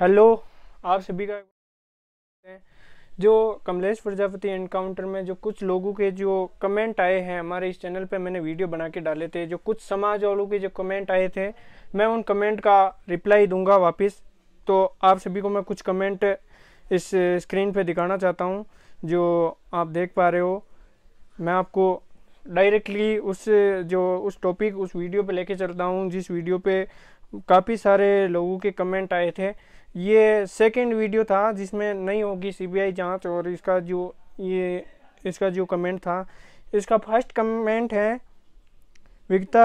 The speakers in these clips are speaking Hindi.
हेलो आप सभी का जो कमलेश प्रजापति एनकाउंटर में जो कुछ लोगों के जो कमेंट आए हैं हमारे इस चैनल पे मैंने वीडियो बना के डाले थे जो कुछ समाज वालों के जो कमेंट आए थे मैं उन कमेंट का रिप्लाई दूंगा वापस तो आप सभी को मैं कुछ कमेंट इस स्क्रीन पे दिखाना चाहता हूँ जो आप देख पा रहे हो मैं आपको डायरेक्टली उस जो उस टॉपिक उस वीडियो पे लेके चलता हूँ जिस वीडियो पे काफ़ी सारे लोगों के कमेंट आए थे ये सेकंड वीडियो था जिसमें नहीं होगी सीबीआई जांच और इसका जो ये इसका जो कमेंट था इसका फर्स्ट कमेंट है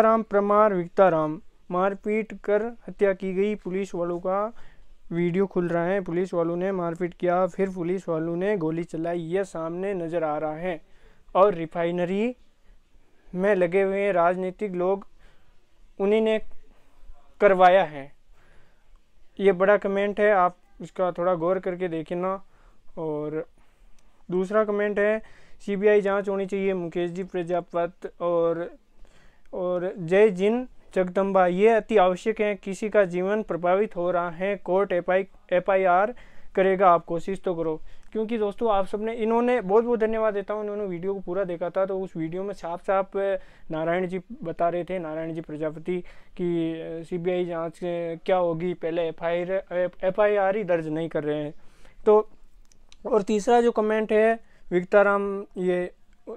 राम प्रमार राम मारपीट कर हत्या की गई पुलिस वालों का वीडियो खुल रहा है पुलिस वालों ने मारपीट किया फिर पुलिस वालों ने गोली चलाई यह सामने नज़र आ रहा है और रिफाइनरी में लगे हुए राजनीतिक लोग उन्हीं ने करवाया है ये बड़ा कमेंट है आप इसका थोड़ा गौर करके देखना और दूसरा कमेंट है सीबीआई जांच होनी चाहिए मुकेश जी प्रजापत और और जय जिन जगदम्बा ये अति आवश्यक है किसी का जीवन प्रभावित हो रहा है court F I F I R करेगा आप कोशिश तो करो क्योंकि दोस्तों आप सबने इन्होंने बहुत बहुत धन्यवाद देता हूँ इन्होंने वीडियो को पूरा देखा था तो उस वीडियो में साफ साफ नारायण जी बता रहे थे नारायण जी प्रजापति की सीबीआई जांच क्या होगी पहले एफ आई आर ही दर्ज नहीं कर रहे हैं तो और तीसरा जो कमेंट है विक्ताराम ये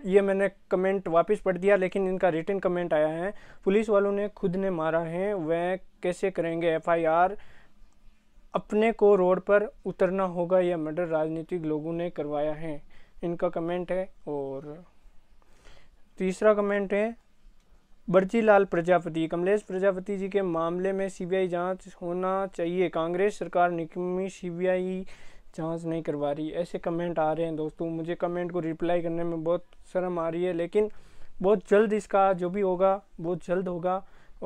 ये मैंने कमेंट वापस पढ़ दिया लेकिन इनका रिटर्न कमेंट आया है पुलिस वालों ने खुद ने मारा है वह कैसे करेंगे आर अपने को रोड पर उतरना होगा यह मर्डर राजनीतिक लोगों ने करवाया है इनका कमेंट है और तीसरा कमेंट है बर्जीलाल प्रजापति कमलेश प्रजापति जी के मामले में सीबीआई जांच होना चाहिए कांग्रेस सरकार निकमी सीबीआई जांच नहीं करवा रही ऐसे कमेंट आ रहे हैं दोस्तों मुझे कमेंट को रिप्लाई करने में बहुत शर्म आ रही है लेकिन बहुत जल्द इसका जो भी होगा बहुत जल्द होगा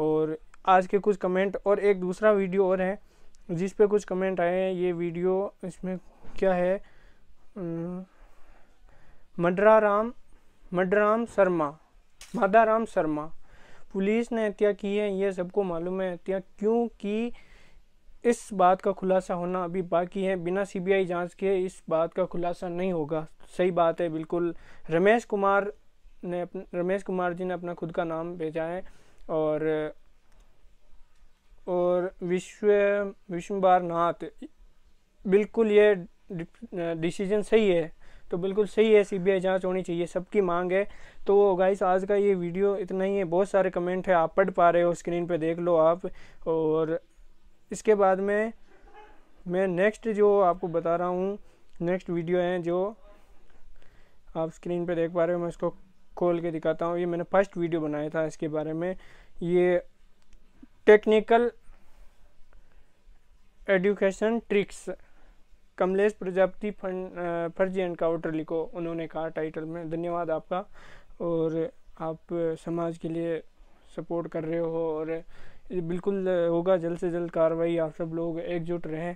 और आज के कुछ कमेंट और एक दूसरा वीडियो और है जिस पे कुछ कमेंट आए हैं ये वीडियो इसमें क्या है मडरा राम मडराम शर्मा मादाराम शर्मा पुलिस ने हत्या की है ये सबको मालूम है हत्या क्योंकि इस बात का खुलासा होना अभी बाकी है बिना सीबीआई जांच के इस बात का खुलासा नहीं होगा सही बात है बिल्कुल रमेश कुमार ने अपने रमेश कुमार जी ने अपना खुद का नाम भेजा है और और विश्व विश्वबार नाथ बिल्कुल ये डिसीजन सही है तो बिल्कुल सही है सीबीआई जांच होनी चाहिए सबकी मांग है तो गाइस आज का ये वीडियो इतना ही है बहुत सारे कमेंट है आप पढ़ पा रहे हो स्क्रीन पे देख लो आप और इसके बाद में मैं नेक्स्ट जो आपको बता रहा हूँ नेक्स्ट वीडियो है जो आप स्क्रीन पे देख पा रहे हो मैं इसको खोल के दिखाता हूँ ये मैंने फर्स्ट वीडियो बनाया था इसके बारे में ये technical education tricks Kamlesh Prajapati fund फर्जी एनकाउंटर लिखो उन्होंने कहा टाइटल में धन्यवाद आपका और आप समाज के लिए सपोर्ट कर रहे हो और बिल्कुल होगा जल्द से जल्द कार्रवाई आप सब लोग एकजुट रहें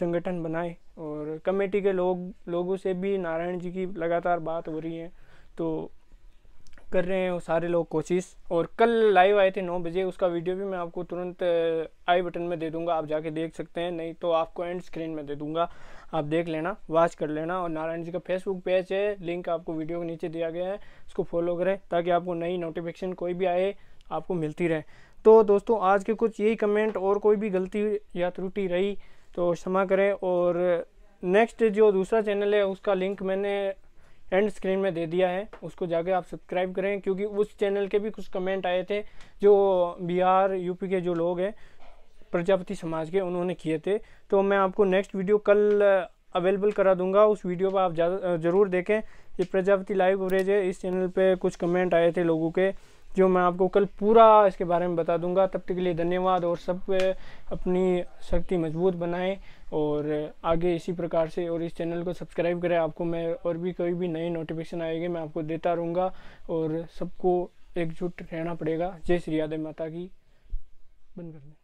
संगठन बनाएं और कमेटी के लोग लोगों से भी नारायण जी की लगातार बात हो रही है तो कर रहे हैं सारे लोग कोशिश और कल लाइव आए थे नौ बजे उसका वीडियो भी मैं आपको तुरंत आई बटन में दे दूंगा आप जाके देख सकते हैं नहीं तो आपको एंड स्क्रीन में दे दूंगा आप देख लेना वॉच कर लेना और नारायण जी का फेसबुक पेज है लिंक आपको वीडियो के नीचे दिया गया है उसको फॉलो करें ताकि आपको नई नोटिफिकेशन कोई भी आए आपको मिलती रहे तो दोस्तों आज के कुछ यही कमेंट और कोई भी गलती या त्रुटि रही तो क्षमा करें और नेक्स्ट जो दूसरा चैनल है उसका लिंक मैंने एंड स्क्रीन में दे दिया है उसको जाके आप सब्सक्राइब करें क्योंकि उस चैनल के भी कुछ कमेंट आए थे जो बिहार यूपी के जो लोग हैं प्रजापति समाज के उन्होंने किए थे तो मैं आपको नेक्स्ट वीडियो कल अवेलेबल uh, करा दूंगा उस वीडियो पर आप ज़रूर uh, देखें ये प्रजापति लाइव कवरेज है इस चैनल पे कुछ कमेंट आए थे लोगों के जो मैं आपको कल पूरा इसके बारे में बता दूंगा तब तक के लिए धन्यवाद और सब अपनी शक्ति मजबूत बनाएं और आगे इसी प्रकार से और इस चैनल को सब्सक्राइब करें आपको मैं और भी कोई भी नई नोटिफिकेशन आएगी मैं आपको देता रहूँगा और सबको एकजुट रहना पड़ेगा जय श्री यादव माता की बंद कर दें